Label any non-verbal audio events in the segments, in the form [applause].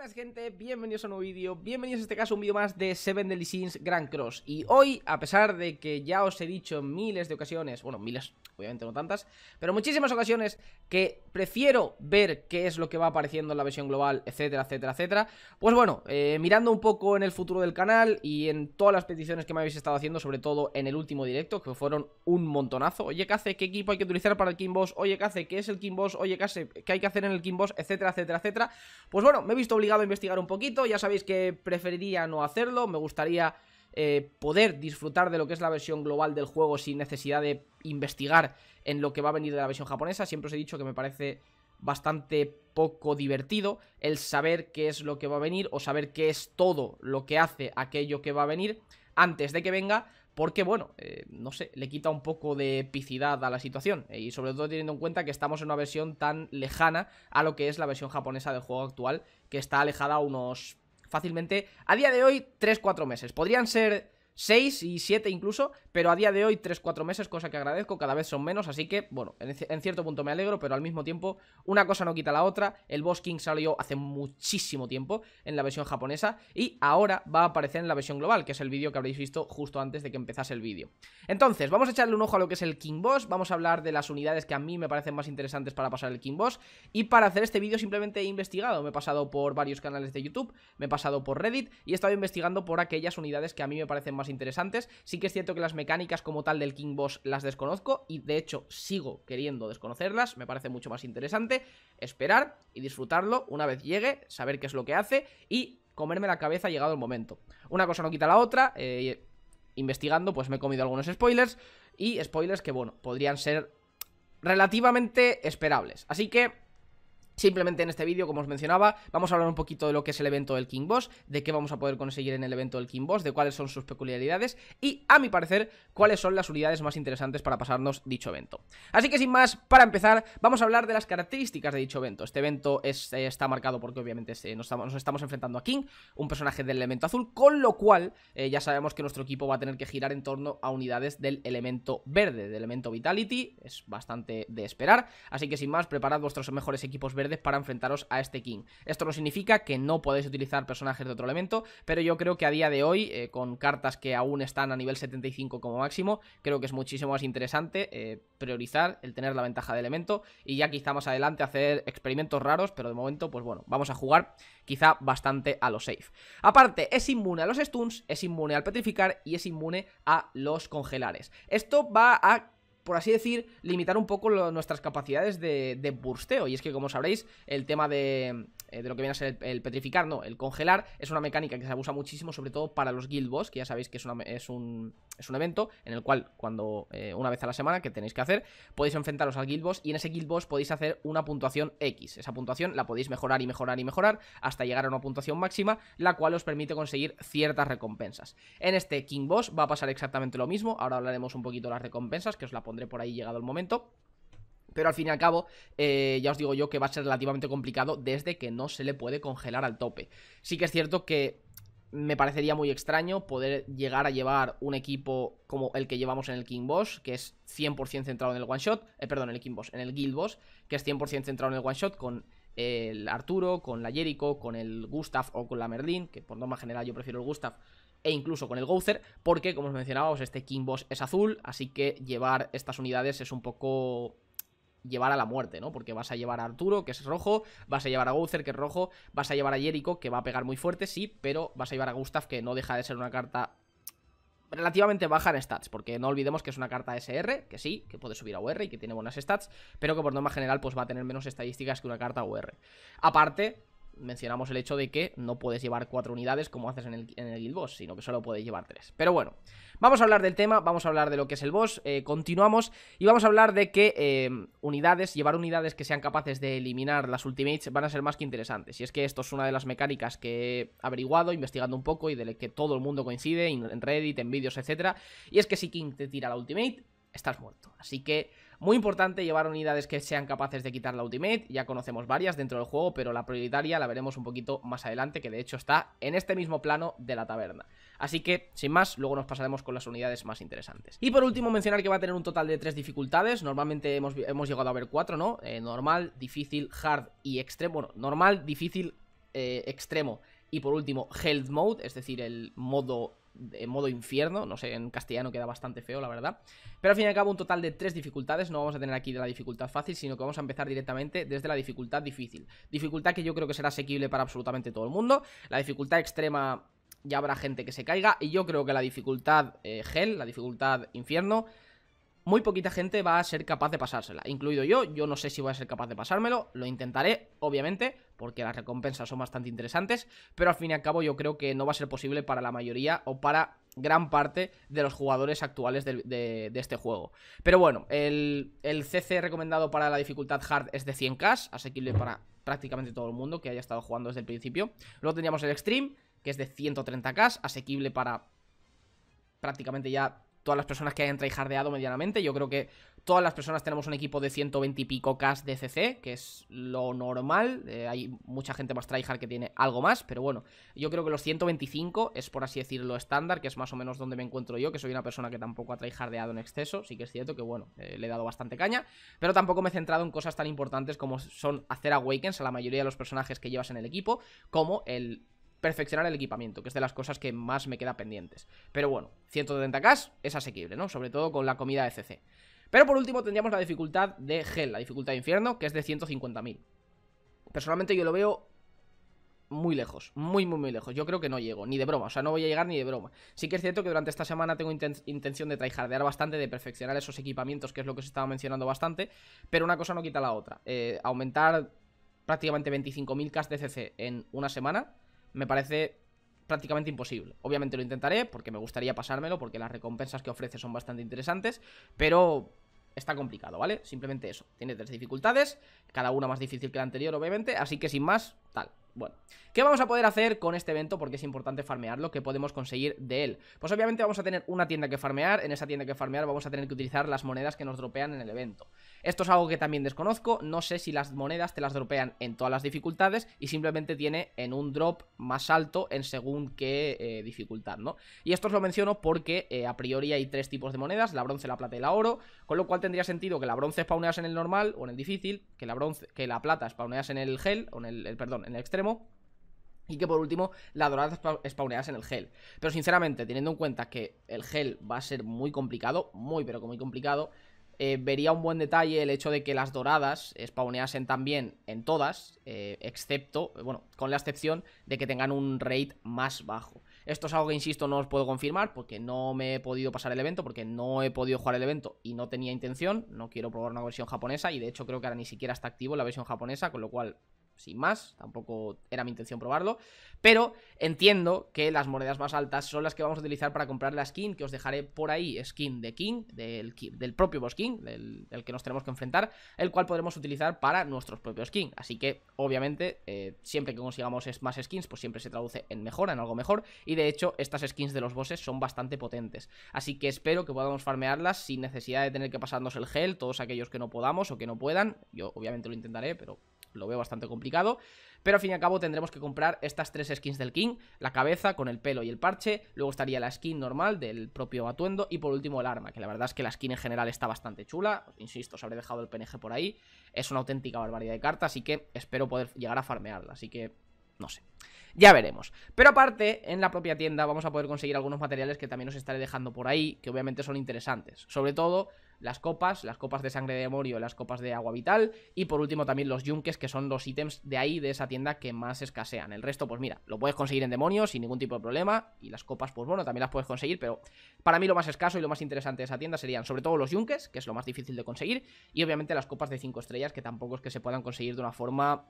buenas gente, bienvenidos a un nuevo vídeo, bienvenidos a este caso a un vídeo más de Seven Deadly Grand Cross Y hoy, a pesar de que ya os he dicho en miles de ocasiones, bueno miles, obviamente no tantas Pero muchísimas ocasiones que prefiero ver qué es lo que va apareciendo en la versión global, etcétera, etcétera, etcétera Pues bueno, eh, mirando un poco en el futuro del canal y en todas las peticiones que me habéis estado haciendo Sobre todo en el último directo, que fueron un montonazo Oye ¿qué hace? ¿Qué equipo hay que utilizar para el King Boss? Oye ¿qué hace? ¿Qué es el King Boss? Oye ¿qué ¿Qué hay que hacer en el King Boss? Etcétera, etcétera, etcétera Pues bueno, me he visto obligado investigar un poquito, ya sabéis que preferiría no hacerlo, me gustaría eh, poder disfrutar de lo que es la versión global del juego sin necesidad de investigar en lo que va a venir de la versión japonesa. Siempre os he dicho que me parece bastante poco divertido el saber qué es lo que va a venir o saber qué es todo lo que hace aquello que va a venir antes de que venga, porque bueno, eh, no sé, le quita un poco de epicidad a la situación eh, y sobre todo teniendo en cuenta que estamos en una versión tan lejana a lo que es la versión japonesa del juego actual, que está alejada unos fácilmente, a día de hoy, 3-4 meses. Podrían ser 6 y 7 incluso, pero a día de hoy 3-4 meses, cosa que agradezco, cada vez son menos, así que bueno, en, cierto punto me alegro, pero al mismo tiempo una cosa no quita la otra, el Boss King salió hace muchísimo tiempo en la versión japonesa y ahora va a aparecer en la versión global, que es el vídeo que habréis visto justo antes de que empezase el vídeo. Entonces, vamos a echarle un ojo a lo que es el King Boss, vamos a hablar de las unidades que a mí me parecen más interesantes para pasar el King Boss y para hacer este vídeo simplemente he investigado, me he pasado por varios canales de YouTube, me he pasado por Reddit y he estado investigando por aquellas unidades que a mí me parecen más interesantes. Sí que es cierto que las mecánicas como tal del King Boss las desconozco y de hecho sigo queriendo desconocerlas, me parece mucho más interesante esperar y disfrutarlo una vez llegue, saber qué es lo que hace y comerme la cabeza llegado el momento. Una cosa no quita la otra, eh, investigando pues me he comido algunos spoilers y spoilers que bueno, podrían ser relativamente esperables. Así que Simplemente en este vídeo, como os mencionaba, vamos a hablar un poquito de lo que es el evento del King Boss, de qué vamos a poder conseguir en el evento del King Boss, de cuáles son sus peculiaridades y, a mi parecer, cuáles son las unidades más interesantes para pasarnos dicho evento. Así que sin más, para empezar, vamos a hablar de las características de dicho evento. Este evento eh, está marcado porque obviamente nos, estamos, enfrentando a King, un personaje del elemento azul, con lo cual eh, ya sabemos que nuestro equipo va a tener que girar en torno a unidades del elemento verde, del elemento Vitality, es bastante de esperar. Así que sin más, preparad vuestros mejores equipos verdes para enfrentaros a este King. Esto no significa que no podéis utilizar personajes de otro elemento, pero yo creo que a día de hoy, eh, con cartas que aún están a nivel 75 como máximo, creo que es muchísimo más interesante eh, priorizar el tener la ventaja de elemento y ya quizá más adelante hacer experimentos raros, pero de momento, pues bueno, vamos a jugar quizá bastante a lo safe. Aparte, es inmune a los stuns, es inmune al petrificar y es inmune a los congelares. Esto va a por así decir, limitar un poco nuestras capacidades de, bursteo. Y es que, como sabréis, el tema de, eh, lo que viene a ser el, petrificar, no, el congelar, es una mecánica que se abusa muchísimo, sobre todo para los guild boss, que ya sabéis que es, un, es un evento en el cual, cuando eh, una vez a la semana, que tenéis que hacer, podéis enfrentaros al guild boss y en ese guild boss podéis hacer una puntuación X. Esa puntuación la podéis mejorar y mejorar y mejorar hasta llegar a una puntuación máxima, la cual os permite conseguir ciertas recompensas. En este King Boss va a pasar exactamente lo mismo, ahora hablaremos un poquito de las recompensas, que os la pondré por ahí llegado el momento. Pero al fin y al cabo, eh, ya os digo yo que va a ser relativamente complicado desde que no se le puede congelar al tope. Sí que es cierto que me parecería muy extraño poder llegar a llevar un equipo como el que llevamos en el King Boss, que es 100% centrado en el One Shot, eh, perdón, en el King Boss, en el Guild Boss, que es 100% centrado en el One Shot con el Arturo, con la Jericho, con el Gustav o con la Merlin, que por norma general yo prefiero el Gustav, e incluso con el Gouzer, porque como os mencionábamos, este King es azul, así que llevar estas unidades es un poco llevar a la muerte, ¿no? Porque vas a llevar a Arturo, que es rojo, vas a llevar a Gouzer, que es rojo, vas a llevar a Jericho, que va a pegar muy fuerte, sí, pero vas a llevar a Gustav, que no deja de ser una carta relativamente baja en stats, porque no olvidemos que es una carta SR, que sí, que puede subir a UR y que tiene buenas stats, pero que por norma general pues va a tener menos estadísticas que una carta UR. Aparte, mencionamos el hecho de que no puedes llevar cuatro unidades como haces en el, Guild Boss, sino que solo puedes llevar tres. Pero bueno, vamos a hablar del tema, vamos a hablar de lo que es el boss, eh, continuamos y vamos a hablar de que eh, unidades, llevar unidades que sean capaces de eliminar las ultimates van a ser más que interesantes. Y es que esto es una de las mecánicas que he averiguado, investigando un poco y de que todo el mundo coincide en Reddit, en vídeos, etcétera. Y es que si King te tira la ultimate, estás muerto. Así que muy importante llevar unidades que sean capaces de quitar la ultimate, ya conocemos varias dentro del juego, pero la prioritaria la veremos un poquito más adelante, que de hecho está en este mismo plano de la taberna. Así que, sin más, luego nos pasaremos con las unidades más interesantes. Y por último, mencionar que va a tener un total de tres dificultades, normalmente hemos, llegado a ver cuatro, ¿no? Eh, normal, difícil, hard y extremo, bueno, normal, difícil, eh, extremo y por último Health Mode, es decir, el modo en modo infierno, no sé, en castellano queda bastante feo, la verdad. Pero al fin y al cabo un total de tres dificultades, no vamos a tener aquí de la dificultad fácil, sino que vamos a empezar directamente desde la dificultad difícil. Dificultad que yo creo que será asequible para absolutamente todo el mundo, la dificultad extrema ya habrá gente que se caiga, y yo creo que la dificultad eh, gel, la dificultad infierno, muy poquita gente va a ser capaz de pasársela, incluido yo, yo no sé si voy a ser capaz de pasármelo, lo intentaré, obviamente, porque las recompensas son bastante interesantes, pero al fin y al cabo yo creo que no va a ser posible para la mayoría o para gran parte de los jugadores actuales de, este juego. Pero bueno, el, el, CC recomendado para la dificultad hard es de 100k, asequible para prácticamente todo el mundo que haya estado jugando desde el principio. Luego teníamos el extreme, que es de 130k, asequible para prácticamente ya todas las personas que hayan tryhardeado medianamente. Yo creo que todas las personas tenemos un equipo de 120 y pico Ks de CC, que es lo normal. Eh, hay mucha gente más tryhard que tiene algo más, pero bueno, yo creo que los 125 es por así decirlo estándar, que es más o menos donde me encuentro yo, que soy una persona que tampoco ha tryhardeado en exceso. Sí que es cierto que bueno, eh, le he dado bastante caña, pero tampoco me he centrado en cosas tan importantes como son hacer awakens a la mayoría de los personajes que llevas en el equipo, como el perfeccionar el equipamiento, que es de las cosas que más me queda pendientes. Pero bueno, 170k es asequible, ¿no? Sobre todo con la comida de CC. Pero por último tendríamos la dificultad de gel... la dificultad de infierno, que es de 150.000. Personalmente yo lo veo muy lejos, muy, muy, muy lejos. Yo creo que no llego, ni de broma, o sea, no voy a llegar ni de broma. Sí que es cierto que durante esta semana tengo intención de tryhardear bastante, de perfeccionar esos equipamientos, que es lo que os estaba mencionando bastante, pero una cosa no quita la otra. Eh, aumentar prácticamente 25.000 cas de CC en una semana me parece prácticamente imposible. Obviamente lo intentaré porque me gustaría pasármelo, porque las recompensas que ofrece son bastante interesantes, pero está complicado, ¿vale? Simplemente eso. Tiene tres dificultades, cada una más difícil que la anterior, obviamente, así que sin más, tal. Bueno, ¿qué vamos a poder hacer con este evento? Porque es importante farmearlo, ¿qué podemos conseguir de él? Pues obviamente vamos a tener una tienda que farmear, en esa tienda que farmear vamos a tener que utilizar las monedas que nos dropean en el evento. Esto es algo que también desconozco, no sé si las monedas te las dropean en todas las dificultades y simplemente tiene en un drop más alto en según qué eh, dificultad, ¿no? Y esto os lo menciono porque eh, a priori hay tres tipos de monedas, la bronce, la plata y la oro, con lo cual tendría sentido que la bronce spawneas en el normal o en el difícil, que la, bronce, que la plata spawneas en el gel, o en el, el eh, perdón, en el extremo, y que por último, la dorada spawneas en el gel. Pero sinceramente, teniendo en cuenta que el gel va a ser muy complicado, muy pero que muy complicado, eh, vería un buen detalle el hecho de que las doradas spawneasen también en todas, eh, excepto, eh, bueno, con la excepción de que tengan un rate más bajo. Esto es algo que, insisto, no os puedo confirmar porque no me he podido pasar el evento, porque no he podido jugar el evento y no tenía intención, no quiero probar una versión japonesa y de hecho creo que ahora ni siquiera está activo la versión japonesa, con lo cual sin más, tampoco era mi intención probarlo, pero entiendo que las monedas más altas son las que vamos a utilizar para comprar la skin, que os dejaré por ahí, skin de King, del, del propio boss King, del, que nos tenemos que enfrentar, el cual podremos utilizar para nuestros propios skins, así que obviamente eh, siempre que consigamos más skins, pues siempre se traduce en mejora, en algo mejor, y de hecho estas skins de los bosses son bastante potentes, así que espero que podamos farmearlas sin necesidad de tener que pasarnos el gel, todos aquellos que no podamos o que no puedan, yo obviamente lo intentaré, pero lo veo bastante complicado. Pero al fin y al cabo tendremos que comprar estas tres skins del King, la cabeza con el pelo y el parche, luego estaría la skin normal del propio atuendo y por último el arma, que la verdad es que la skin en general está bastante chula, insisto, os habré dejado el PNG por ahí, es una auténtica barbaridad de cartas, así que espero poder llegar a farmearla, así que no sé. Ya veremos. Pero aparte, en la propia tienda vamos a poder conseguir algunos materiales que también os estaré dejando por ahí, que obviamente son interesantes. Sobre todo, las copas, las copas de sangre de demonio, las copas de agua vital y por último también los yunques que son los ítems de ahí, de esa tienda que más escasean. El resto pues mira, lo puedes conseguir en demonio sin ningún tipo de problema y las copas pues bueno, también las puedes conseguir, pero para mí lo más escaso y lo más interesante de esa tienda serían sobre todo los yunques, que es lo más difícil de conseguir y obviamente las copas de 5 estrellas que tampoco es que se puedan conseguir de una forma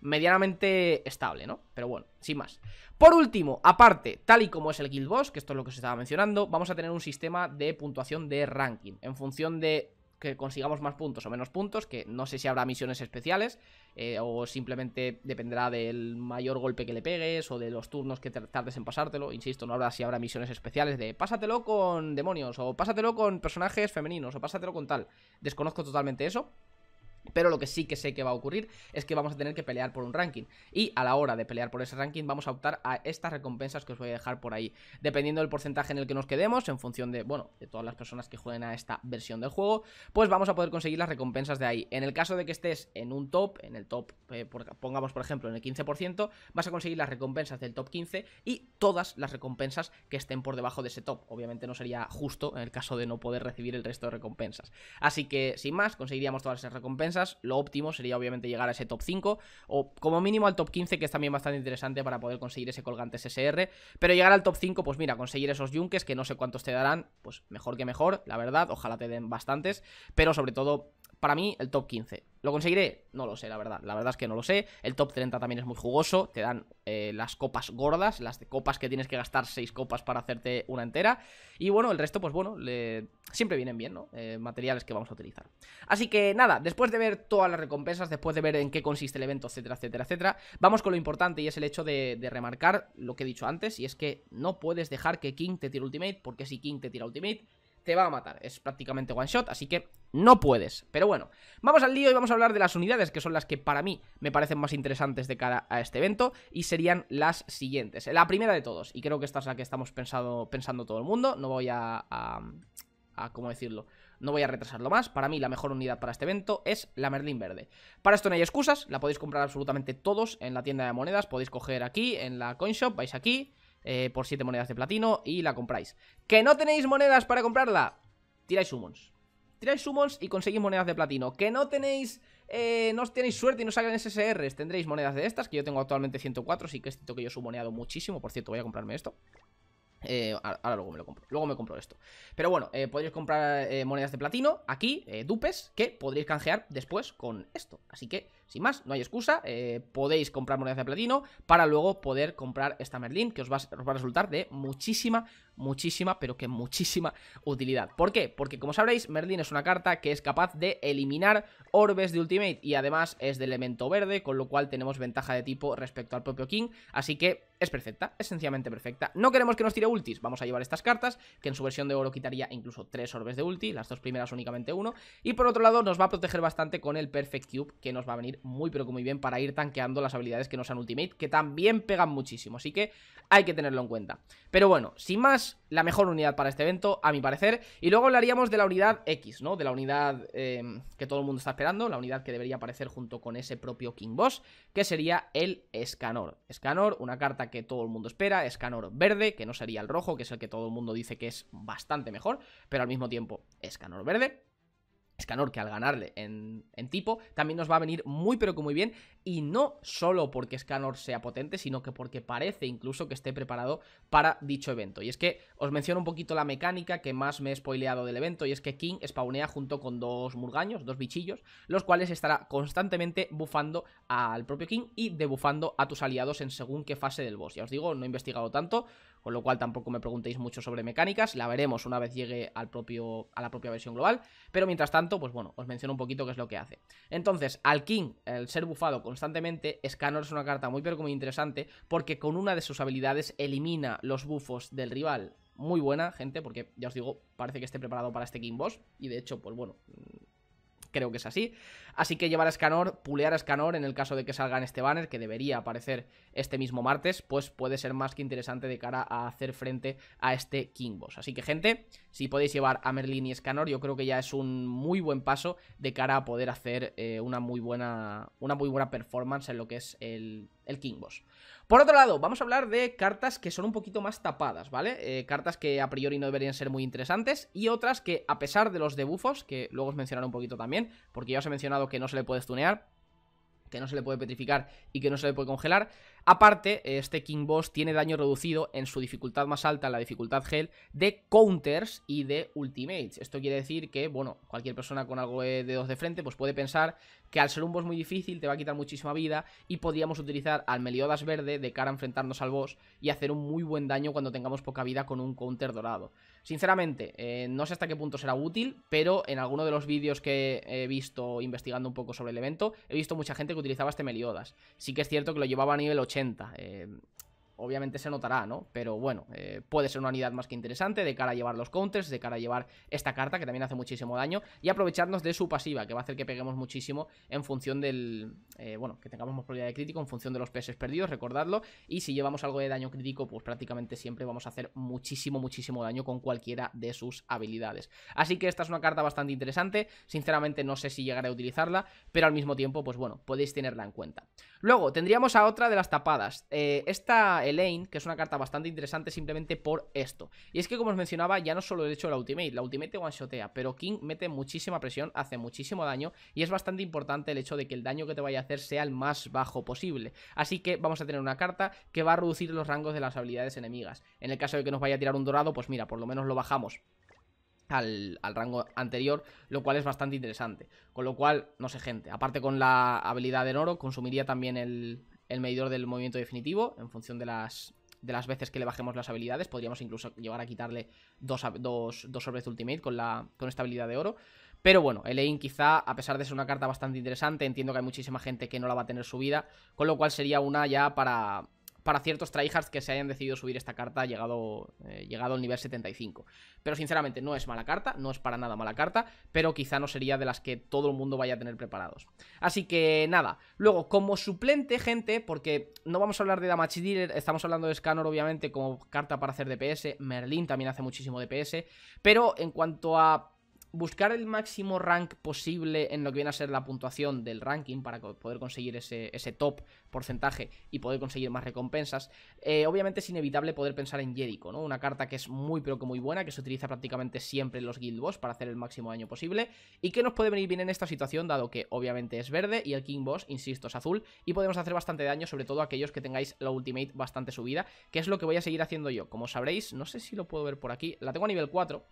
medianamente estable, ¿no? Pero bueno, sin más. Por último, aparte, tal y como es el Guild Boss, que esto es lo que os estaba mencionando, vamos a tener un sistema de puntuación de ranking. En función de que consigamos más puntos o menos puntos, que no sé si habrá misiones especiales, eh, o simplemente dependerá del mayor golpe que le pegues, o de los turnos que tardes en pasártelo, insisto, no habrá si habrá misiones especiales de pásatelo con demonios, o pásatelo con personajes femeninos, o pásatelo con tal. Desconozco totalmente eso, pero lo que sí que sé que va a ocurrir es que vamos a tener que pelear por un ranking. Y a la hora de pelear por ese ranking vamos a optar a estas recompensas que os voy a dejar por ahí. Dependiendo del porcentaje en el que nos quedemos, en función de, bueno, de todas las personas que jueguen a esta versión del juego, pues vamos a poder conseguir las recompensas de ahí. En el caso de que estés en un top, en el top, eh, pongamos por ejemplo en el 15%, vas a conseguir las recompensas del top 15 y todas las recompensas que estén por debajo de ese top. Obviamente no sería justo en el caso de no poder recibir el resto de recompensas. Así que, sin más, conseguiríamos todas esas recompensas lo óptimo sería obviamente llegar a ese top 5 o como mínimo al top 15, que es también bastante interesante para poder conseguir ese colgante SSR. Pero llegar al top 5, pues mira, conseguir esos yunques que no sé cuántos te darán, pues mejor que mejor, la verdad. Ojalá te den bastantes, pero sobre todo para mí el top 15. ¿Lo conseguiré? No lo sé, la verdad. La verdad es que no lo sé. El top 30 también es muy jugoso. Te dan eh, las copas gordas, las de copas que tienes que gastar 6 copas para hacerte una entera. Y bueno, el resto, pues bueno, siempre vienen bien, ¿no? Eh, materiales que vamos a utilizar. Así que nada, después de ver todas las recompensas, después de ver en qué consiste el evento, etcétera, etcétera, etcétera, vamos con lo importante y es el hecho de, de remarcar lo que he dicho antes. Y es que no puedes dejar que King te tire ultimate, porque si King te tira ultimate, te va a matar. Es prácticamente one shot, así que no puedes. Pero bueno, vamos al lío y vamos a hablar de las unidades, que son las que para mí me parecen más interesantes de cara a este evento, y serían las siguientes. La primera de todos, y creo que esta es la que estamos pensado, pensando todo el mundo, no voy a, ¿cómo decirlo? no voy a retrasarlo más. Para mí, la mejor unidad para este evento es la Merlin Verde. Para esto no hay excusas, la podéis comprar absolutamente todos en la tienda de monedas. Podéis coger aquí, en la coin shop vais aquí, eh, por 7 monedas de platino y la compráis. ¿Que no tenéis monedas para comprarla? Tiráis summons. Tiráis summons y conseguís monedas de platino. ¿Que no tenéis... Eh, no os tenéis suerte y no salgan SSRs, tendréis monedas de estas, que yo tengo actualmente 104, Así que es cierto que yo he sumoneado muchísimo, por cierto, voy a comprarme esto. Eh, ahora, luego me lo compro, luego me compro esto. Pero bueno, podéis podréis comprar monedas de platino aquí, dupes, que podréis canjear después con esto. Así que sin más, no hay excusa, eh, podéis comprar monedas de platino para luego poder comprar esta Merlin que os va, a resultar de muchísima, muchísima, pero que muchísima utilidad. ¿Por qué? Porque como sabréis, Merlin es una carta que es capaz de eliminar orbes de Ultimate y además es de elemento verde, con lo cual tenemos ventaja de tipo respecto al propio King, así que es perfecta, es sencillamente perfecta. No queremos que nos tire ultis, vamos a llevar estas cartas, que en su versión de oro quitaría incluso tres orbes de ulti, las dos primeras únicamente uno, y por otro lado nos va a proteger bastante con el Perfect Cube que nos va a venir muy pero que muy bien para ir tanqueando las habilidades que no sean ultimate, que también pegan muchísimo, así que hay que tenerlo en cuenta. Pero bueno, sin más, la mejor unidad para este evento, a mi parecer, y luego hablaríamos de la unidad X, ¿no? De la unidad eh, que todo el mundo está esperando, la unidad que debería aparecer junto con ese propio King Boss, que sería el Scanor Scanor, una carta que todo el mundo espera, Scanor verde, que no sería el rojo, que es el que todo el mundo dice que es bastante mejor, pero al mismo tiempo Scanor verde. Escanor que al ganarle en, tipo también nos va a venir muy pero que muy bien y no solo porque Escanor sea potente sino que porque parece incluso que esté preparado para dicho evento y es que os menciono un poquito la mecánica que más me he spoileado del evento y es que King spawnea junto con dos murgaños, dos bichillos, los cuales estará constantemente bufando al propio King y debufando a tus aliados en según qué fase del boss, ya os digo no he investigado tanto con lo cual tampoco me preguntéis mucho sobre mecánicas, la veremos una vez llegue al propio, a la propia versión global, pero mientras tanto, pues bueno, os menciono un poquito qué es lo que hace. Entonces, al King, el ser bufado constantemente, Scanner es una carta muy pero muy interesante, porque con una de sus habilidades elimina los bufos del rival. Muy buena, gente, porque ya os digo, parece que esté preparado para este King Boss, y de hecho, pues bueno, mm, creo que es así. Así que llevar a Escanor, pulear a Escanor en el caso de que salga en este banner, que debería aparecer este mismo martes, pues puede ser más que interesante de cara a hacer frente a este King Boss. Así que gente, si podéis llevar a Merlin y Scanor, yo creo que ya es un muy buen paso de cara a poder hacer eh, una, muy buena, una muy buena performance en lo que es el el King Boss. Por otro lado, vamos a hablar de cartas que son un poquito más tapadas, ¿vale? Eh, cartas que a priori no deberían ser muy interesantes y otras que, a pesar de los debufos, que luego os mencionaré un poquito también, porque ya os he mencionado que no se le puede stunear, que no se le puede petrificar y que no se le puede congelar. Aparte, este King Boss tiene daño reducido en su dificultad más alta, la dificultad Hell, de counters y de ultimates. Esto quiere decir que, bueno, cualquier persona con algo de dedos de frente, pues puede pensar que al ser un boss muy difícil te va a quitar muchísima vida y podríamos utilizar al Meliodas Verde de cara a enfrentarnos al boss y hacer un muy buen daño cuando tengamos poca vida con un counter dorado. Sinceramente, eh, no sé hasta qué punto será útil, pero en alguno de los vídeos que he visto investigando un poco sobre el evento, he visto mucha gente que utilizaba este Meliodas. Sí que es cierto que lo llevaba a nivel 8 eh, obviamente se notará, ¿no? Pero bueno, eh, puede ser una unidad más que interesante de cara a llevar los counters, de cara a llevar esta carta que también hace muchísimo daño y aprovecharnos de su pasiva, que va a hacer que peguemos muchísimo en función del... Eh, bueno, que tengamos más probabilidad de crítico en función de los PS perdidos, recordadlo, y si llevamos algo de daño crítico, pues prácticamente siempre vamos a hacer muchísimo, muchísimo daño con cualquiera de sus habilidades. Así que esta es una carta bastante interesante, sinceramente no sé si llegaré a utilizarla, pero al mismo tiempo, pues bueno, podéis tenerla en cuenta. Luego, tendríamos a otra de las tapadas. Eh, esta Elaine, que es una carta bastante interesante simplemente por esto. Y es que, como os mencionaba, ya no solo el hecho de la ultimate, la ultimate one-shotea, pero King mete muchísima presión, hace muchísimo daño y es bastante importante el hecho de que el daño que te vaya a hacer sea el más bajo posible. Así que vamos a tener una carta que va a reducir los rangos de las habilidades enemigas. En el caso de que nos vaya a tirar un dorado, pues mira, por lo menos lo bajamos al, rango anterior, lo cual es bastante interesante. Con lo cual, no sé, gente. Aparte con la habilidad de oro, consumiría también el, medidor del movimiento definitivo en función de las, de las veces que le bajemos las habilidades. Podríamos incluso llegar a quitarle dos, dos, dos ultimate con, la, con esta habilidad de oro. Pero bueno, el Elaine quizá, a pesar de ser una carta bastante interesante, entiendo que hay muchísima gente que no la va a tener subida, con lo cual sería una ya para para ciertos tryhards que se hayan decidido subir esta carta llegado, eh, llegado al nivel 75. Pero sinceramente no es mala carta, no es para nada mala carta, pero quizá no sería de las que todo el mundo vaya a tener preparados. Así que nada, luego como suplente gente, porque no vamos a hablar de Damage Dealer, estamos hablando de Scanner, obviamente como carta para hacer DPS, Merlin también hace muchísimo DPS, pero en cuanto a buscar el máximo rank posible en lo que viene a ser la puntuación del ranking para poder conseguir ese, ese top porcentaje y poder conseguir más recompensas. Eh, obviamente es inevitable poder pensar en Jericho, ¿no? Una carta que es muy pero que muy buena, que se utiliza prácticamente siempre en los Guild Boss para hacer el máximo daño posible y que nos puede venir bien en esta situación dado que obviamente es verde y el King Boss, insisto, es azul y podemos hacer bastante daño sobre todo aquellos que tengáis la Ultimate bastante subida, que es lo que voy a seguir haciendo yo. Como sabréis, no sé si lo puedo ver por aquí, la tengo a nivel 4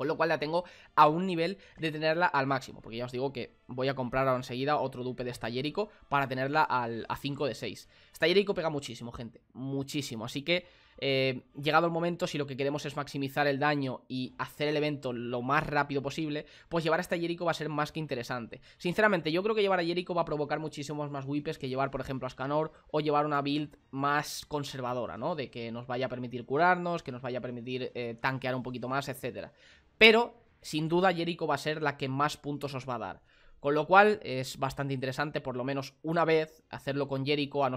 con lo cual la tengo a un nivel de tenerla al máximo. Porque ya os digo que voy a comprar ahora enseguida otro dupe de Stallérico para tenerla a 5 de 6. Stallérico pega muchísimo, gente. Muchísimo. Así que, eh, llegado el momento, si lo que queremos es maximizar el daño y hacer el evento lo más rápido posible, pues llevar a Stallérico va a ser más que interesante. Sinceramente, yo creo que llevar a Jericho va a provocar muchísimos más whips que llevar, por ejemplo, a Scanor o llevar una build más conservadora, ¿no? De que nos vaya a permitir curarnos, que nos vaya a permitir eh, tanquear un poquito más, etcétera. Pero, sin duda, Jericho va a ser la que más puntos os va a dar. Con lo cual es bastante interesante, por lo menos una vez, hacerlo con Jericho, a no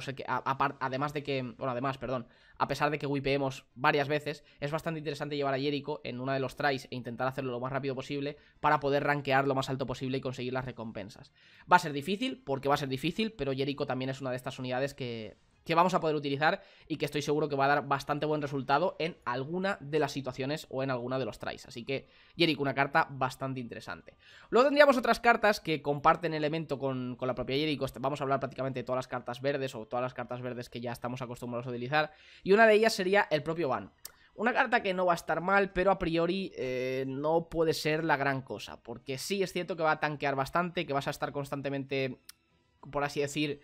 además de que. Bueno, además, perdón. A pesar de que wipeemos varias veces, es bastante interesante llevar a Jericho en una de los tries e intentar hacerlo lo más rápido posible para poder rankear lo más alto posible y conseguir las recompensas. Va a ser difícil, porque va a ser difícil, pero Jericho también es una de estas unidades que, que vamos a poder utilizar y que estoy seguro que va a dar bastante buen resultado en alguna de las situaciones o en alguna de los tries. Así que Jericho, una carta bastante interesante. Luego tendríamos otras cartas que comparten elemento con, la propia Jericho. Vamos a hablar prácticamente de todas las cartas verdes o todas las cartas verdes que ya estamos acostumbrados a utilizar. Y una de ellas sería el propio Van. Una carta que no va a estar mal, pero a priori eh, no puede ser la gran cosa. Porque sí es cierto que va a tanquear bastante, que vas a estar constantemente, por así decir,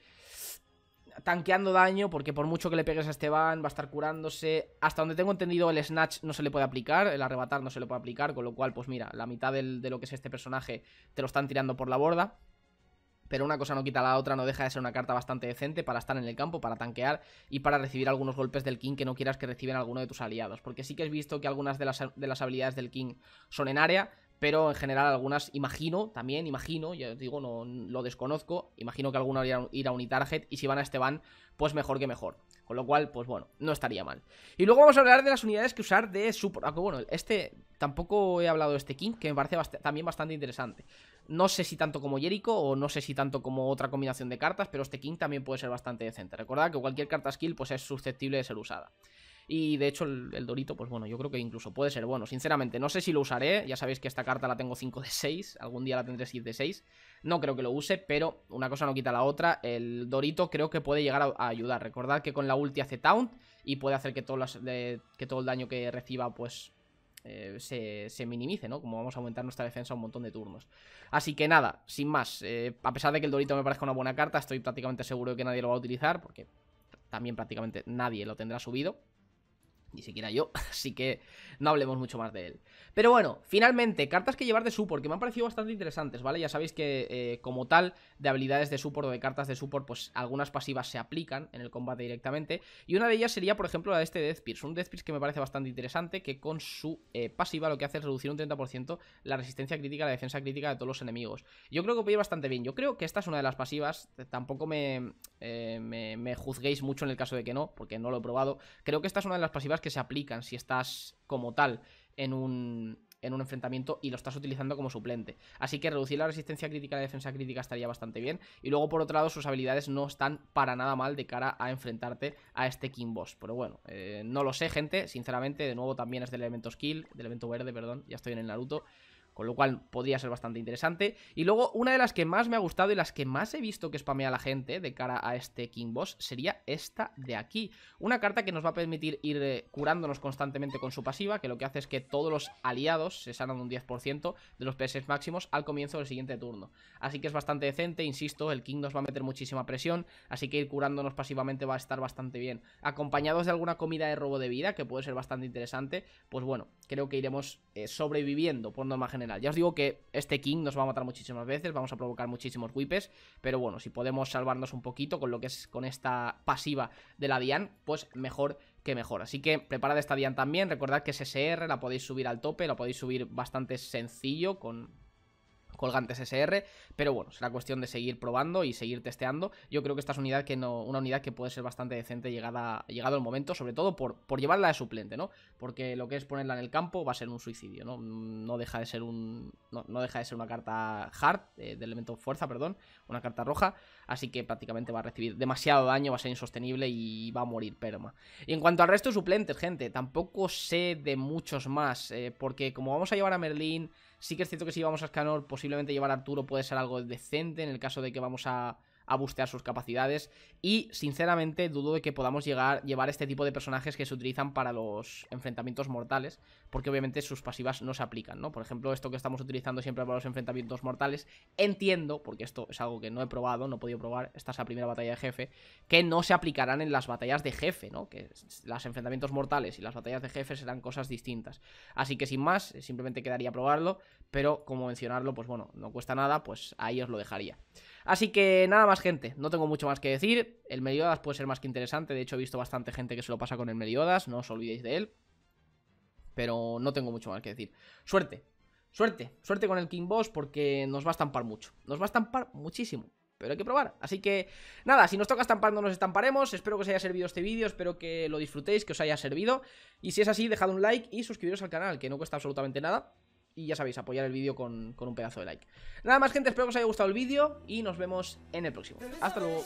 tanqueando daño, porque por mucho que le pegues a Esteban, va a estar curándose. Hasta donde tengo entendido, el Snatch no se le puede aplicar, el arrebatar no se le puede aplicar, con lo cual, pues mira, la mitad de lo que es este personaje te lo están tirando por la borda. Pero una cosa no quita la otra, no deja de ser una carta bastante decente para estar en el campo, para tanquear y para recibir algunos golpes del King que no quieras que reciban alguno de tus aliados. Porque sí que has visto que algunas de las, de las habilidades del King son en área, pero en general algunas, imagino, también imagino, ya digo, no lo desconozco, imagino que alguna ir a Unitarget y si van a este van, pues mejor que mejor. Con lo cual, pues bueno, no estaría mal. Y luego vamos a hablar de las unidades que usar de support. Ah, bueno, este tampoco he hablado de este King, que me parece también bastante interesante. No sé si tanto como Jericho o no sé si tanto como otra combinación de cartas, pero este King también puede ser bastante decente. Recordad que cualquier carta skill pues es susceptible de ser usada. Y de hecho el, Dorito, pues bueno, yo creo que incluso puede ser bueno. Sinceramente, no sé si lo usaré. Ya sabéis que esta carta la tengo 5 de 6. Algún día la tendré 6 de 6. No creo que lo use, pero una cosa no quita la otra. El Dorito creo que puede llegar a, ayudar. Recordad que con la ulti hace taunt y puede hacer que, todo el daño que reciba, pues eh, se, minimice, ¿no? Como vamos a aumentar nuestra defensa un montón de turnos. Así que nada, sin más. Eh, a pesar de que el Dorito me parezca una buena carta, estoy prácticamente seguro de que nadie lo va a utilizar, porque también prácticamente nadie lo tendrá subido ni siquiera yo, [laughs] así que no hablemos mucho más de él. Pero bueno, finalmente, cartas que llevar de su, porque me han parecido bastante interesantes, ¿vale? Ya sabéis que eh, como tal de habilidades de support o de cartas de support, pues algunas pasivas se aplican en el combate directamente. Y una de ellas sería, por ejemplo, la de este Death Pierce. Un Death que me parece bastante interesante, que con su eh, pasiva lo que hace es reducir un 30% la resistencia crítica, la defensa crítica de todos los enemigos. Yo creo que puede ir bastante bien. Yo creo que esta es una de las pasivas. Eh, tampoco eh, me, me juzguéis mucho en el caso de que no, porque no lo he probado. Creo que esta es una de las pasivas que se aplican si estás como tal en un en un enfrentamiento y lo estás utilizando como suplente. Así que reducir la resistencia crítica y la defensa crítica estaría bastante bien. Y luego, por otro lado, sus habilidades no están para nada mal de cara a enfrentarte a este King Boss. Pero bueno, eh, no lo sé, gente. Sinceramente, de nuevo también es del elemento skill, del elemento verde, perdón. Ya estoy en el Naruto con lo cual podría ser bastante interesante. Y luego, una de las que más me ha gustado y las que más he visto que spamea la gente de cara a este King Boss sería esta de aquí. Una carta que nos va a permitir ir eh, curándonos constantemente con su pasiva, que lo que hace es que todos los aliados se sanan un 10% de los PS máximos al comienzo del siguiente turno. Así que es bastante decente, insisto, el King nos va a meter muchísima presión, así que ir curándonos pasivamente va a estar bastante bien. Acompañados de alguna comida de robo de vida, que puede ser bastante interesante, pues bueno, creo que iremos eh, sobreviviendo por norma general ya os digo que este King nos va a matar muchísimas veces, vamos a provocar muchísimos wipes pero bueno, si podemos salvarnos un poquito con lo que es con esta pasiva de la Dian, pues mejor que mejor. Así que preparad esta Dian también, recordad que es SR, la podéis subir al tope, la podéis subir bastante sencillo con colgantes SR, pero bueno, será cuestión de seguir probando y seguir testeando. Yo creo que esta es unidad que no, una unidad que puede ser bastante decente llegada, llegado el momento, sobre todo por, por llevarla de suplente, ¿no? Porque lo que es ponerla en el campo va a ser un suicidio, ¿no? No deja de ser un. No, deja de ser una carta hard, eh, de elemento fuerza, perdón, una carta roja así que prácticamente va a recibir demasiado daño, va a ser insostenible y va a morir Perma. Y en cuanto al resto de suplentes, gente, tampoco sé de muchos más, eh, porque como vamos a llevar a Merlin, sí que es cierto que si vamos a Escanor, posiblemente llevar a Arturo puede ser algo decente en el caso de que vamos a a bustear sus capacidades. Y sinceramente dudo de que podamos llegar, llevar este tipo de personajes que se utilizan para los enfrentamientos mortales, porque obviamente sus pasivas no se aplican, ¿no? Por ejemplo, esto que estamos utilizando siempre para los enfrentamientos mortales, entiendo, porque esto es algo que no he probado, no he podido probar, esta es la primera batalla de jefe, que no se aplicarán en las batallas de jefe, ¿no? Que los enfrentamientos mortales y las batallas de jefe serán cosas distintas. Así que sin más, simplemente quedaría probarlo, pero como mencionarlo, pues bueno, no cuesta nada, pues ahí os lo dejaría. Así que nada más, gente. No tengo mucho más que decir. El Meliodas puede ser más que interesante. De hecho, he visto bastante gente que se lo pasa con el Meliodas. No os olvidéis de él. Pero no tengo mucho más que decir. Suerte. Suerte. Suerte con el King Boss porque nos va a estampar mucho. Nos va a estampar muchísimo pero hay que probar. Así que nada, si nos toca estampar no nos estamparemos. Espero que os haya servido este vídeo, espero que lo disfrutéis, que os haya servido. Y si es así, dejad un like y suscribiros al canal, que no cuesta absolutamente nada. Y ya sabéis, apoyar el vídeo con, con un pedazo de like. Nada más, gente, espero que os haya gustado el vídeo y nos vemos en el próximo. Hasta luego.